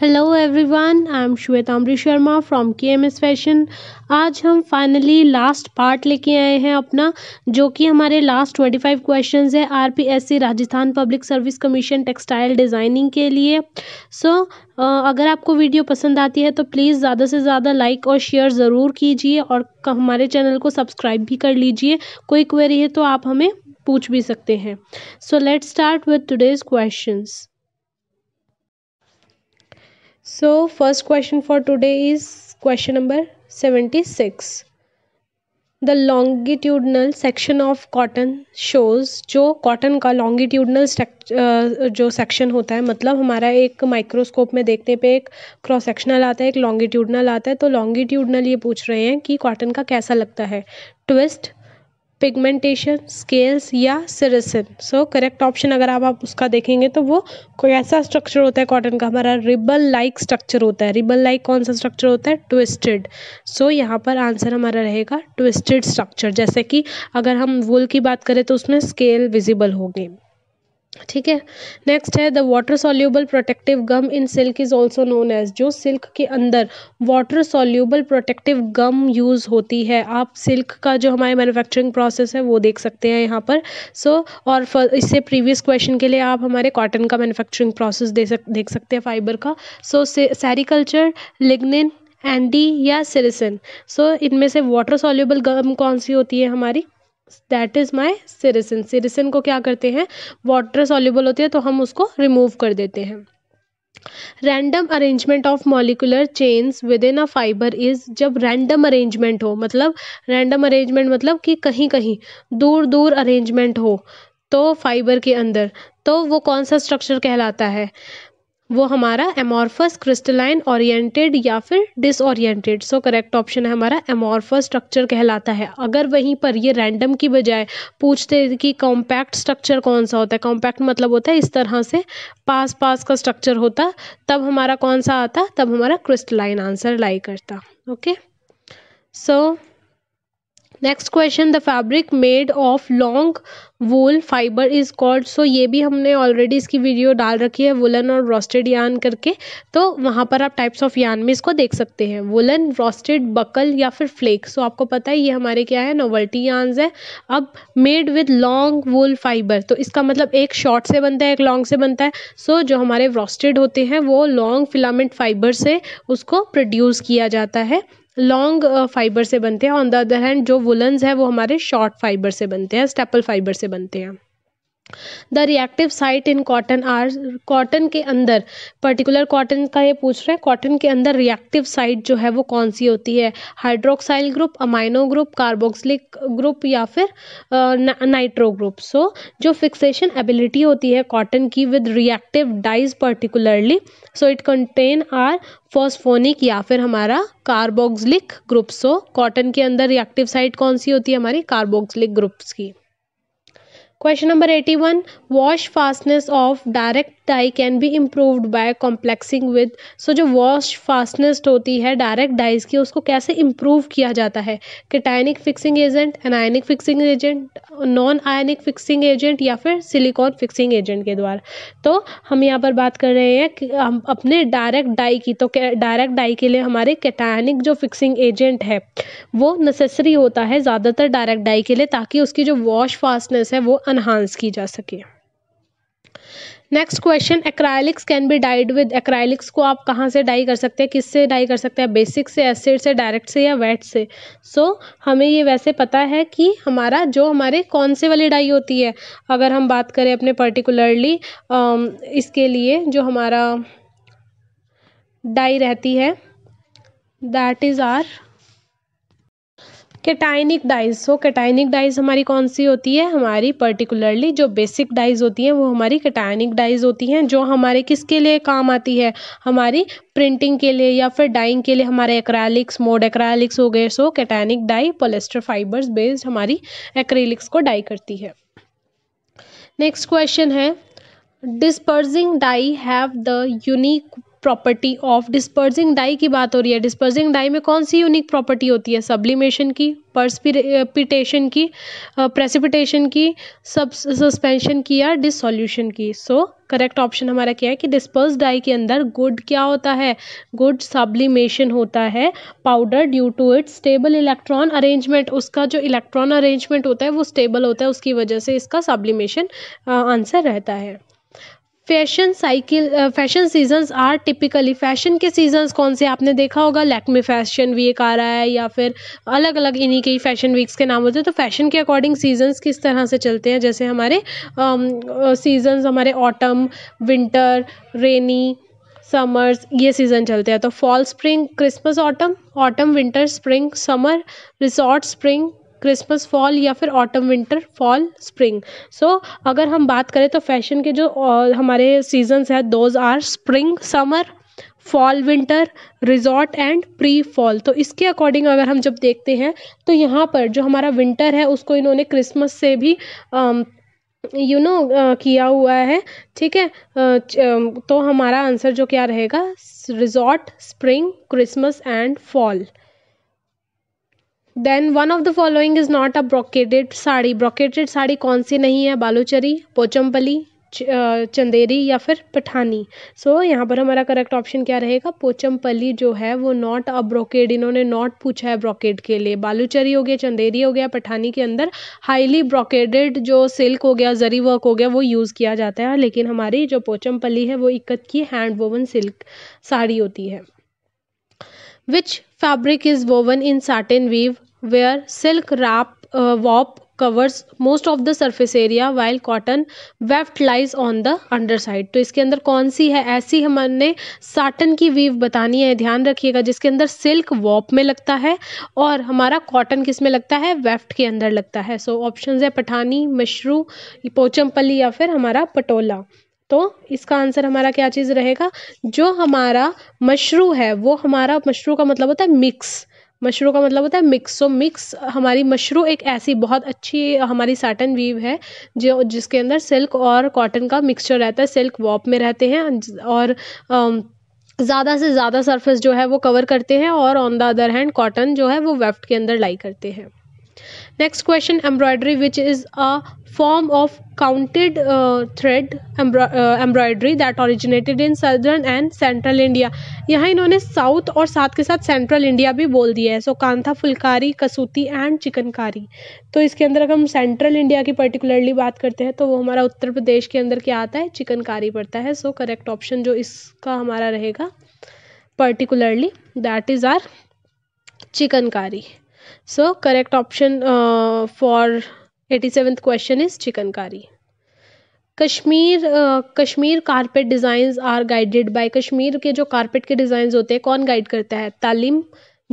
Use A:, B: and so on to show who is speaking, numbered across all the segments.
A: hello everyone I am Shweta Amrit Sharma from K M S fashion आज हम finally last part लेके आए हैं अपना जो कि हमारे लास्ट ट्वेंटी फाइव क्वेश्चन है R P S C Rajasthan public service commission textile designing के लिए सो so, अगर आपको वीडियो पसंद आती है तो प्लीज़ ज़्यादा से ज़्यादा लाइक और शेयर ज़रूर कीजिए और हमारे चैनल को सब्सक्राइब भी कर लीजिए कोई क्वेरी है तो आप हमें पूछ भी सकते हैं so let start with today's question so first question for today is question number seventy six the longitudinal section of cotton shows जो कॉटन का लॉन्गिट्यूडनल जो सेक्शन होता है मतलब हमारा एक माइक्रोस्कोप में देखने पे एक क्रॉस सेक्शनल आता है एक लॉन्गिट्यूडनल आता है तो लॉन्गिट्यूडनल ये पूछ रहे हैं कि कॉटन का कैसा लगता है ट्विस्ट पिगमेंटेशन स्केल्स या सिरसिन सो करेक्ट ऑप्शन अगर आप, आप उसका देखेंगे तो वो कोई ऐसा स्ट्रक्चर होता है कॉटन का हमारा रिबल लाइक स्ट्रक्चर होता है रिबल लाइक कौन सा स्ट्रक्चर होता है ट्विस्टेड सो so, यहाँ पर आंसर हमारा रहेगा ट्विस्टेड स्ट्रक्चर जैसे कि अगर हम वुल की बात करें तो उसमें स्केल विजिबल होगी ठीक है नेक्स्ट है the water soluble protective gum in silk is also known as जो सिल्क के अंदर water soluble protective gum use होती है आप सिल्क का जो हमारे मैन्युफैक्चरिंग प्रोसेस है वो देख सकते हैं यहाँ पर सो so, और इससे प्रीवियस क्वेश्चन के लिए आप हमारे कॉटन का मैन्युफैक्चरिंग प्रोसेस दे सक देख सकते हैं फाइबर का सो सैरिकल्चर लिगनिन एंडी या सिरिसन सो इनमें से वाटर सॉल्यूबल गम कौन सी होती है हमारी दैट इज़ माई सिरिसन सिरिसन को क्या करते हैं वाटर सॉल्यूबल होती है तो हम उसको रिमूव कर देते हैं random arrangement of molecular chains within a fibre is जब रैंडम अरेंजमेंट हो मतलब रैंडम अरेंजमेंट मतलब कि कहीं कहीं दूर दूर अरेंजमेंट हो तो फाइबर के अंदर तो वो कौन सा स्ट्रक्चर कहलाता है वो हमारा एमॉर्फस क्रिस्टलाइन ओरिएंटेड या फिर डिसओरिएंटेड सो करेक्ट ऑप्शन है हमारा एमॉर्फस स्ट्रक्चर कहलाता है अगर वहीं पर ये रैंडम की बजाय पूछते कि कॉम्पैक्ट स्ट्रक्चर कौन सा होता है कॉम्पैक्ट मतलब होता है इस तरह से पास पास का स्ट्रक्चर होता तब हमारा कौन सा आता तब हमारा क्रिस्टलाइन आंसर लाई करता okay so next question the fabric made of long wool fibre is called so ये भी हमने ऑलरेडी इसकी वीडियो डाल रखी है वुलन और रोस्टेड यान करके तो वहाँ पर आप टाइप्स ऑफ यान में इसको देख सकते हैं वुलन रोस्टेड बकल या फिर फ्लेक सो so, आपको पता है ये हमारे क्या है नोवल्टी यान है अब made with long wool fibre तो इसका मतलब एक शॉर्ट से बनता है एक लॉन्ग से बनता है सो so, जो हमारे रोस्टेड होते हैं वो लॉन्ग फिलामेंट फाइबर से उसको प्रोड्यूस किया जाता है लॉन्ग फाइबर uh, से बनते हैं ऑन द अदर हैंड जो वुलन्स है वो हमारे शॉर्ट फाइबर से बनते हैं स्टेपल फाइबर से बनते हैं the reactive site in cotton are cotton के अंदर पर्टिकुलर कॉटन का ये पूछ रहे हैं कॉटन के अंदर रिएक्टिव साइट जो है वो कौन सी होती है hydroxyl group amino group carboxylic group या फिर नाइट्रो ग्रुप सो जो फिक्सेशन एबिलिटी होती है कॉटन की with reactive dyes particularly so it contain our phosphonic या फिर हमारा कार्बोक्सिलिक ग्रुप सो कॉटन के अंदर रिएक्टिव साइट कौन सी होती है हमारी कार्बोक्सिलिक ग्रुप्स की question number eighty one wash fastness of direct dye can be improved by complexing with so जो वॉश फास्टनेस होती है डायरेक्ट डाइज की उसको कैसे इम्प्रूव किया जाता है cationic fixing agent anionic fixing agent non ionic fixing agent या फिर सिलिकॉन फिक्सिंग एजेंट के द्वारा तो हम यहाँ पर बात कर रहे हैं कि हम अपने डायरेक्ट डाई की तो डायरेक्ट डाई के लिए हमारे कैटायनिक जो फिक्सिंग एजेंट है वो नेसेसरी होता है ज़्यादातर डायरेक्ट डाई के लिए ताकि उसकी जो वॉश फास्टनेस है वो एनहांस की जा सके next question acrylics can be dyed with acrylics को आप कहाँ से डाई कर सकते हैं किससे डाई कर सकते हैं बेसिक से एसिड से डायरेक्ट से या वेट से सो so, हमें ये वैसे पता है कि हमारा जो हमारे कौन से वाली डाई होती है अगर हम बात करें अपने पर्टिकुलरली um, इसके लिए जो हमारा डाई रहती है that is our cationic dyes so cationic dyes हमारी कौन सी होती है हमारी पर्टिकुलरली जो बेसिक डाइज होती हैं वो हमारी केटाइनिक डाइज होती हैं जो हमारे किसके लिए काम आती है हमारी प्रिंटिंग के लिए या फिर डाइंग के लिए हमारे एक्रैलिक्स मोड एक्रैलिक्स हो गए so cationic dye polyester fibres based हमारी एक्रेलिक्स को डाई करती है नेक्स्ट क्वेश्चन है dispersing dye have the unique property of dispersing dye की बात हो रही है डिस्पर्जिंग डाई में कौन सी यूनिक प्रॉपर्टी होती है सब्लिमेशन की परस्पिटेशन की प्रेसिपिटेशन की सब सस्पेंशन की या डिसोल्यूशन की सो करेक्ट ऑप्शन हमारा क्या है कि डिस्पर्स डाई के अंदर गुड क्या होता है गुड सब्लिमेशन होता है powder due to its stable electron arrangement उसका जो इलेक्ट्रॉन अरेंजमेंट होता है वो स्टेबल होता है उसकी वजह से इसका सब्लिमेशन आंसर रहता है fashion cycle fashion seasons are typically fashion के सीजन्स कौन से आपने देखा होगा लैक्मे फैशन वीक आ रहा है या फिर अलग अलग इन्हीं के फैशन वीक्स के नाम होते हैं तो फैशन के अकॉर्डिंग सीजन्स किस तरह से चलते हैं जैसे हमारे सीजन्स um, uh, हमारे ऑटम विंटर रेनी समर्स ये सीज़न चलते हैं तो fall spring Christmas autumn autumn winter spring summer resort spring Christmas fall या फिर autumn winter fall spring so अगर हम बात करें तो फैशन के जो हमारे सीज़न्स हैं those are spring summer fall winter resort and pre fall तो इसके अकॉर्डिंग अगर हम जब देखते हैं तो यहाँ पर जो हमारा विंटर है उसको इन्होंने क्रिसमस से भी यू नो किया हुआ है ठीक है तो हमारा आंसर जो क्या रहेगा resort spring Christmas and fall then one of the following is not a brocaded sari brocaded sari कौन सी नहीं है बालूचरी पोचमपली चंदेरी या फिर पठानी सो so, यहाँ पर हमारा करेक्ट ऑप्शन क्या रहेगा पोचमपली जो है वो नॉट अ ब्रोकेड इन्होंने नॉट पूछा है ब्रोकेड के लिए बालूचरी हो गया चंदेरी हो गया पठानी के अंदर हाईली ब्रोकेडेड जो सिल्क हो गया जरी वर्क हो गया वो यूज़ किया जाता है लेकिन हमारी जो पोचमपली है वो इक्कत की हैंड वोवन सिल्क साड़ी होती है which fabric is woven in satin weave where silk warp warp covers most of the surface area while cotton weft lies on the under side तो इसके अंदर कौन सी है ऐसी हमने साटन की वीव बतानी है ध्यान रखिएगा जिसके अंदर सिल्क वॉप में लगता है और हमारा कॉटन किस में लगता है वेफ्ट के अंदर लगता है सो so, ऑप्शन है पठानी मशरू पोचमपली या फिर हमारा पटोला तो इसका आंसर हमारा क्या चीज़ रहेगा जो हमारा मशरू है वो हमारा मशरू का मतलब होता है मिक्स मशरू का मतलब होता है मिक्स सो मिक्स हमारी मशरू एक ऐसी बहुत अच्छी हमारी साटन वीव है जो जिसके अंदर सिल्क और कॉटन का मिक्सचर रहता है सिल्क वॉप में रहते हैं और um, ज़्यादा से ज़्यादा सरफेस जो है वो कवर करते हैं और on the other hand cotton जो है वो वेफ्ट के अंदर लाई करते हैं next question embroidery which is a form of counted thread embroidery that originated in southern and central India यहाँ इन्होंने साउथ और साथ के साथ सेंट्रल इंडिया भी बोल दिया है सो कांथा फुलकारी कसूती एंड चिकनकारी तो इसके अंदर अगर हम सेंट्रल इंडिया की पर्टिकुलरली बात करते हैं तो वो हमारा उत्तर प्रदेश के अंदर क्या आता है चिकनकारी पड़ता है सो करेक्ट ऑप्शन जो इसका हमारा रहेगा particularly that is our chikankari so correct option for eighty seventh question is chikankari Kashmir Kashmir carpet designs are guided by Kashmir के जो कारपेट के डिज़ाइंस होते हैं कौन गाइड करता है तालीम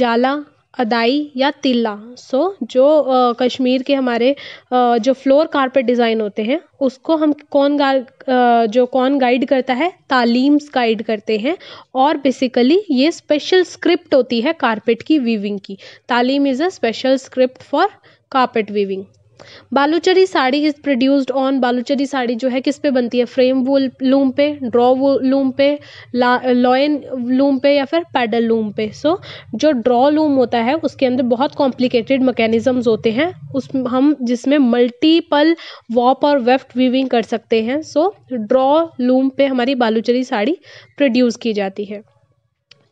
A: जाला अदाई या तिल्ला सो जो कश्मीर के हमारे जो फ्लोर कारपेट डिज़ाइन होते हैं उसको हम कौन गा जो कौन गाइड करता है तालीम्स गाइड करते हैं और बेसिकली ये स्पेशल स्क्रिप्ट होती है कारपेट की वीविंग की talim is a special script for carpet weaving Baluchari sari is produced on Baluchari sari जो है किस पे बनती है फ्रेम वूल लूम पे ड्रॉ वो लूम पे लॉयन लूम पे या फिर पैडल लूम पे सो so, जो ड्रॉ लूम होता है उसके अंदर बहुत कॉम्प्लिकेटेड मैकेनिज़म्स होते हैं उस हम जिसमें मल्टीपल वॉप और वेफ्ट वीविंग कर सकते हैं सो ड्रॉ लूम पे हमारी बालूचरी साड़ी प्रोड्यूस की जाती है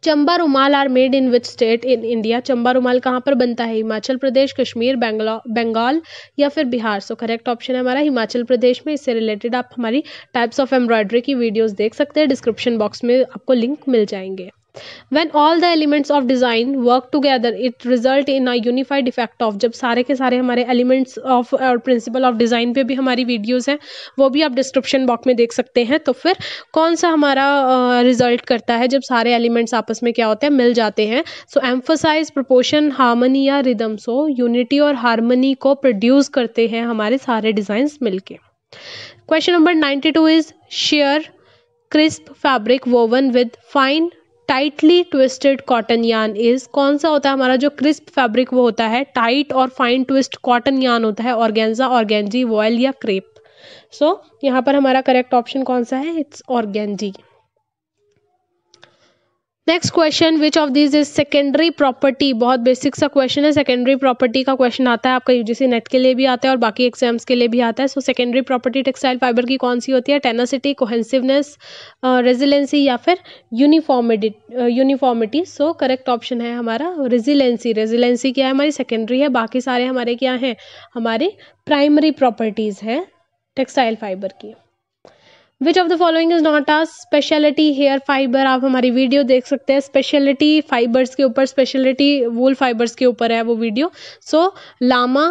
A: Chamba rumal are made in which state in India Chamba rumal कहाँ पर बनता है हिमाचल प्रदेश कश्मीर बंगाल या फिर बिहार सो करेक्ट ऑप्शन है हमारा हिमाचल प्रदेश में इससे रिलेटेड आप हमारी टाइप्स ऑफ एम्ब्रॉयडरी की वीडियोज़ देख सकते हैं डिस्क्रिप्शन बॉक्स में आपको लिंक मिल जाएंगे when all the elements of design work together it result in a unified effect of जब सारे के सारे हमारे एलिमेंट्स ऑफ और प्रिंसिपल ऑफ डिज़ाइन पे भी हमारी वीडियोज़ हैं वो भी आप डिस्क्रिप्शन बॉक्स में देख सकते हैं तो फिर कौन सा हमारा रिजल्ट uh, करता है जब सारे एलिमेंट्स आपस में क्या होते हैं मिल जाते हैं सो एम्फोसाइज प्रपोशन हार्मनी या रिदम सो यूनिटी और हार्मनी को प्रोड्यूस करते हैं हमारे सारे डिज़ाइंस के question number ninety two is sheer crisp fabric woven with fine tightly twisted cotton yarn is कौन सा होता है हमारा जो क्रिस्प फैब्रिक वो होता है टाइट और फाइन ट्विस्ट कॉटन यान होता है ऑर्गेंजा ऑर्गेंजी वॉयल या क्रेप सो so, यहाँ पर हमारा करेक्ट ऑप्शन कौन सा है it's organdy next question which of this is secondary property बहुत बेसिक सा क्वेश्चन है सेकेंडरी प्रॉपर्टी का क्वेश्चन आता है आपका यूजीसी नेट के लिए भी आता है और बाकी एग्जाम्स के लिए भी आता है so secondary property textile fibre की कौन सी होती है टेनासिटी कोहेंसिवनेस रेजिलेंसी या फिर uniformity uniformity so correct option है हमारा रेजिलेंसी रेजिलेंसी क्या है हमारी सेकेंडरी है बाकी सारे हमारे क्या हैं हमारे प्राइमरी प्रॉपर्टीज़ हैं टेक्सटाइल फाइबर की which of the following is not a speciality hair fibre आप हमारी वीडियो देख सकते हैं स्पेशलिटी फाइबर्स के ऊपर स्पेशलिटी वूल फाइबर्स के ऊपर है वो video so so, llama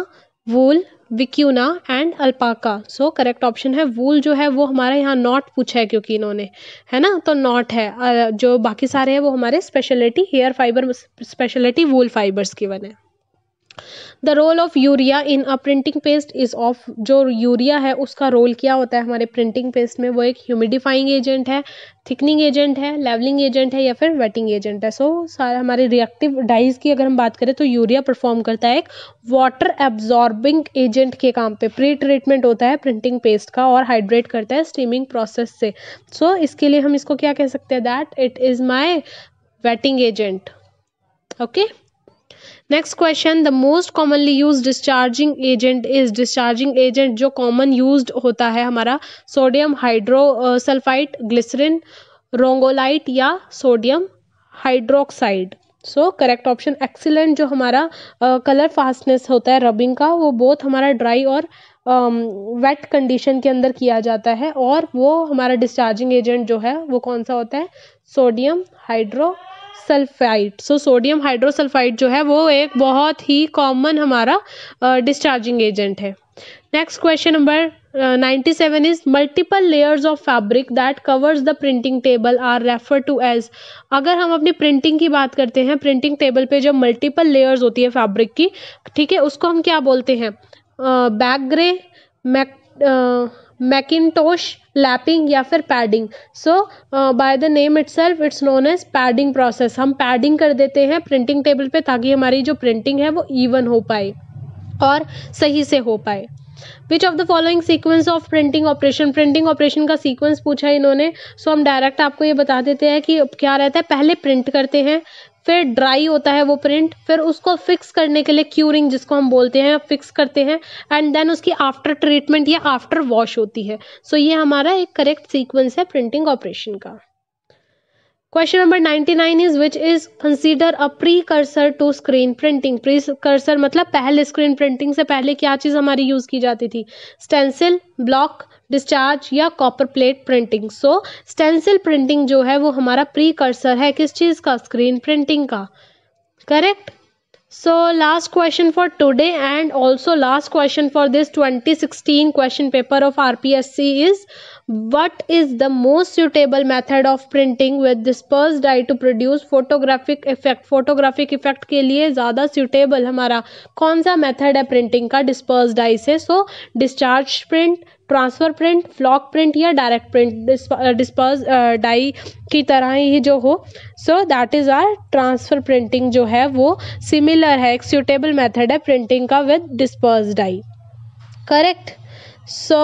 A: wool vicuna and alpaca so correct option है वूल जो है वो हमारे यहाँ नॉट पूछा है क्योंकि इन्होंने है ना तो नॉट है जो बाकी सारे हैं वो हमारे speciality hair fibre speciality wool fibres की बने the role of urea in a printing paste is of जो यूरिया है उसका रोल क्या होता है हमारे प्रिंटिंग पेस्ट में वो एक ह्यूमिडिफाइंग एजेंट है थिकनिंग एजेंट है लेवलिंग एजेंट है या फिर वेटिंग एजेंट है सो so, सारा हमारे रिएक्टिव डाइज की अगर हम बात करें तो यूरिया परफॉर्म करता है एक वाटर एब्जॉर्बिंग एजेंट के काम पे प्री ट्रीटमेंट होता है प्रिंटिंग पेस्ट का और हाइड्रेट करता है स्टीमिंग प्रोसेस से सो so, इसके लिए हम इसको क्या कह सकते हैं that it is my wetting agent okay next question the most commonly use discharging agent is discharging agent जो कॉमन यूज होता है हमारा sodium hydro sulphide glycerine rongalite या sodium hydroxide so correct option excellent जो हमारा colour uh, fastness होता है rubbing का वो बहुत हमारा ड्राई और वेट um, कंडीशन के अंदर किया जाता है और वो हमारा डिस्चार्जिंग एजेंट जो है वो कौन सा होता है sodium hydro sulphide so sodium hydrosulphide जो है वो एक बहुत ही कॉमन हमारा डिस्चार्जिंग एजेंट है next question number ninety seven is multiple layers of fabric that covers the printing table are refer to as अगर हम अपनी प्रिंटिंग की बात करते हैं प्रिंटिंग टेबल पे जब मल्टीपल लेयर्स होती है फैब्रिक की ठीक है उसको हम क्या बोलते हैं back grey mack mackintosh lapping या फिर padding so by the name itself it's known as padding process हम पैडिंग कर देते हैं प्रिंटिंग टेबल पे ताकि हमारी जो प्रिंटिंग है वो इवन हो पाए और सही से हो पाए which of the following sequence of printing operation printing operation का सीक्वेंस पूछा इन्होंने सो so, हम डायरेक्ट आपको ये बता देते हैं कि क्या रहता है पहले प्रिंट करते हैं फिर ड्राई होता है वो प्रिंट फिर उसको फिक्स करने के लिए क्यूरिंग जिसको हम बोलते हैं फिक्स करते हैं एंड देन उसकी आफ्टर ट्रीटमेंट या आफ्टर वॉश होती है सो so, ये हमारा एक करेक्ट सीक्वेंस है प्रिंटिंग ऑपरेशन का question number nine is which is consider a precursor to screen printing precursor मतलब पहले स्क्रीन प्रिंटिंग से पहले क्या चीज़ हमारी यूज़ की जाती थी स्टेंसिल ब्लॉक डिस्चार्ज या copper plate printing so stencil printing जो है वो हमारा प्री कर्सर है किस चीज़ का स्क्रीन प्रिंटिंग का correct so last question for today and also last question for this 2016 question paper of R P S C is what is the most suitable method of printing with disperse dye to produce photographic effect photographic effect के लिए ज़्यादा suitable हमारा कौन सा method है printing का disperse dye से so discharge print transfer print flock print या डायरेक्ट प्रिंट डिस्पर्स डाई की तरह ही जो हो so that is our transfer printing जो है वो सिमिलर है एक सूटेबल मेथड है प्रिंटिंग का with disperse dye correct so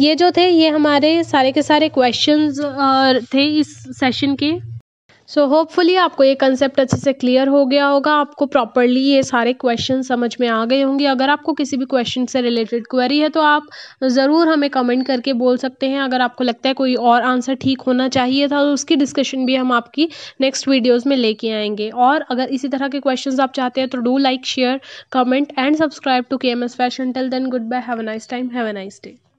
A: ये जो थे ये हमारे सारे के सारे क्वेश्चंस uh, थे इस सेशन के सो होपफुली आपको ये कंसेप्ट अच्छे से क्लियर हो गया होगा आपको प्रॉपरली ये सारे क्वेश्चन समझ में आ गए होंगे अगर आपको किसी भी क्वेश्चन से रिलेटेड क्वेरी है तो आप ज़रूर हमें कमेंट करके बोल सकते हैं अगर आपको लगता है कोई और आंसर ठीक होना चाहिए था तो उसकी डिस्कशन भी हम आपकी नेक्स्ट वीडियोज़ में लेके आएंगे और अगर इसी तरह के क्वेश्चन आप चाहते हैं तो do like share comment and subscribe to K M S fashion till then goodbye have a nice time have a nice day